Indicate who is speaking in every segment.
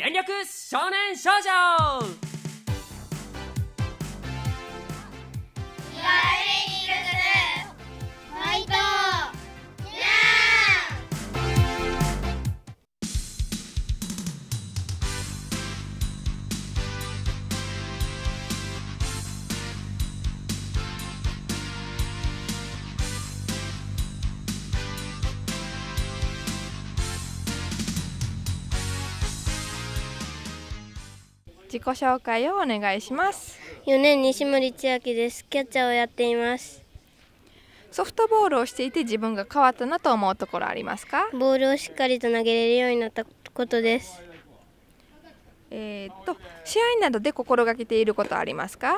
Speaker 1: 全力少年少女
Speaker 2: 自己紹介をお願いします4年西森千秋ですキャッチャーをやっていますソフトボールをしていて自分が変わったなと思うところありますかボールをしっかりと投げれるようになったことですえー、っと試合などで心がけていることありますか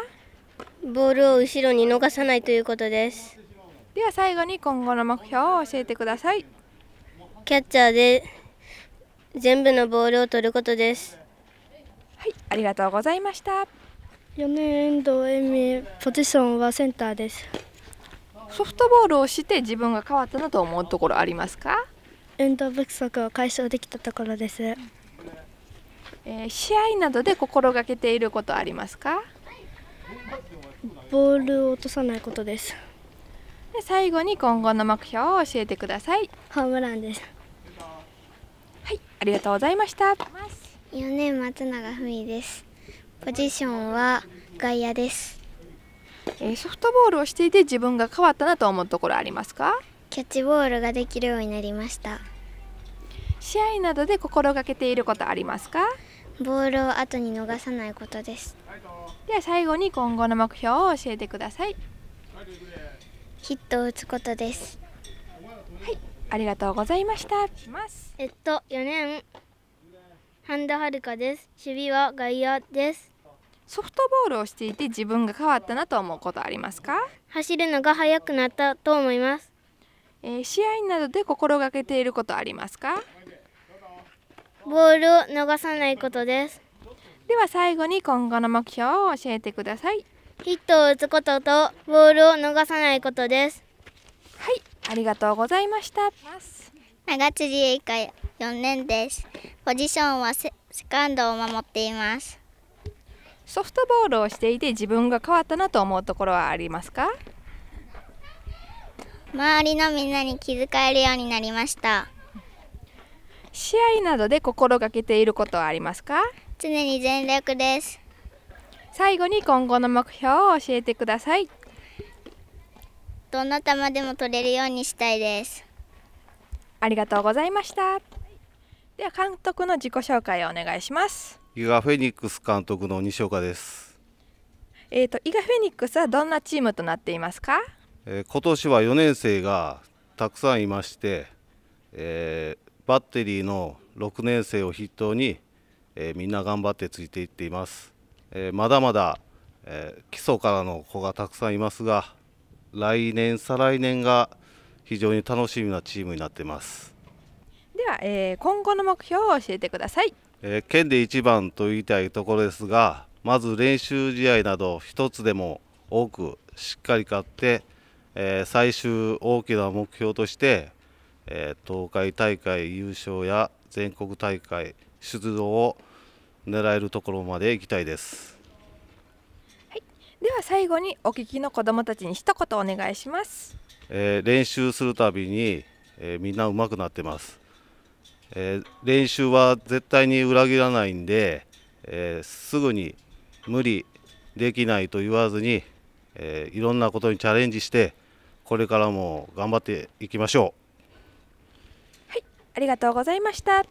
Speaker 2: ボールを後ろに逃さないということですでは最後に今後の目標を教えてくださいキャッチャーで全部のボールを取ることですはいありがとうございました4年遠藤恵美ポジションはセンターですソフトボールをして自分が変わったなと思うところありますか運動不足を解消できたところです、えー、試合などで心がけていることありますかボールを落とさないことですで最後に今後の目標を教えてくださいホームランですはいありがとうございました4年松永文ですポジションは外野ですソフトボールをしていて自分が変わったなと思うところありますかキャッチボールができるようになりました試合などで心がけていることありますかボールを後に逃さないことですでは最後に今後の目標を教えてくださいヒットを打つことですはいありがとうございましたえっと4年半田遥です。守備は外野です。ソフトボールをしていて自分が変わったなと思うことありますか走るのが速くなったと思います、えー、試合などで心がけていることありますかボールを逃さないことですでは最後に今後の目標を教えてくださいヒットを打つこととボールを逃さないことですはいありがとうございました長辻英会4年です。ポジションはセカンドを守っています。ソフトボールをしていて自分が変わったなと思うところはありますか周りのみんなに気遣えるようになりました。試合などで心がけていることはありますか常に全力です。最後に今後の目標を教えてください。どんな球でも取れるようにしたいです。ありがとうございました。では監督の自己紹介をお願いします
Speaker 1: 伊賀フェニックス監督の西岡です
Speaker 2: えっ、ー、と伊賀フェニックスはどんなチームとなっていますか、
Speaker 1: えー、今年は4年生がたくさんいまして、えー、バッテリーの6年生を筆頭に、えー、みんな頑張ってついていっています、えー、まだまだ、えー、基礎からの子がたくさんいますが来年再来年が非常に楽しみなチームになっています
Speaker 2: は、えー、今後の目標を教えてください、
Speaker 1: えー、県で一番と言いたいところですがまず練習試合など1つでも多くしっかり勝って、えー、最終大きな目標として、えー、東海大会優勝や全国大会出場を狙えるところまで行きたいです、はい、で
Speaker 2: は最後にお聞きの子どもたちに一言お願いします、
Speaker 1: えー、練習するたびに、えー、みんな上手くなってますえ練習は絶対に裏切らないんで、えすぐに無理できないと言わずに、えいろんなことにチャレンジしてこれからも頑張っていきましょ
Speaker 2: う。はい、ありがとうございました。